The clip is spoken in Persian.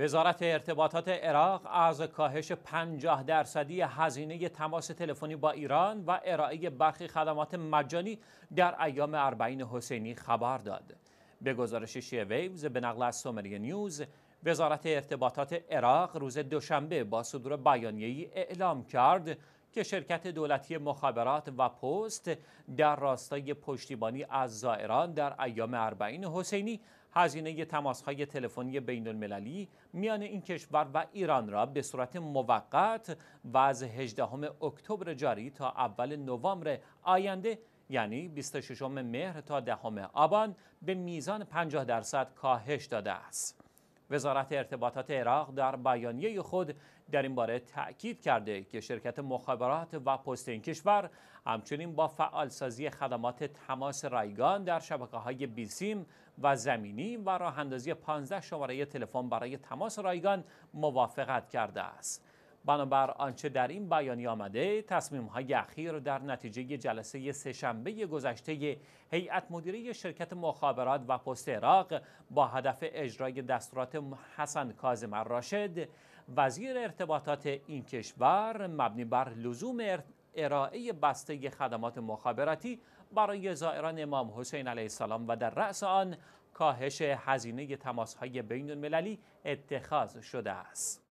وزارت ارتباطات عراق از کاهش 50 درصدی هزینه تماس تلفنی با ایران و ارائه برخی خدمات مجانی در ایام اربعین حسینی خبر داد. به گزارش شیعه ویوز به نقل از سومری نیوز، وزارت ارتباطات عراق روز دوشنبه با صدور بیانیه‌ای اعلام کرد که شرکت دولتی مخابرات و پست در راستای پشتیبانی از زائران در ایام اربعین حسینی هزینه تماسهای تلفنی بین المللی میان این کشور و ایران را به صورت موقت و از 18 اکتبر جاری تا اول نوامبر آینده یعنی 26 مهر تا دهم آبان به میزان 50 درصد کاهش داده است. وزارت ارتباطات عراق در بیانیه خود در این باره تاکید کرده که شرکت مخابرات و پست این کشور همچنین با فعالسازی خدمات تماس رایگان در شبکه های بیسیم و زمینی و راه اندازی 15 شماره تلفن برای تماس رایگان موافقت کرده است. بنابر آنچه در این بیانی آمده تصمیم های اخیر در نتیجه جلسه سهشنبه گذشته هیئت مدیره شرکت مخابرات و پست عراق با هدف اجرای دستورات حسن کاظم راشد وزیر ارتباطات این کشور مبنی بر لزوم ارائه بسته خدمات مخابراتی برای زائران امام حسین علیه السلام و در رأس آن کاهش هزینه تماسهای بین المللی اتخاذ شده است.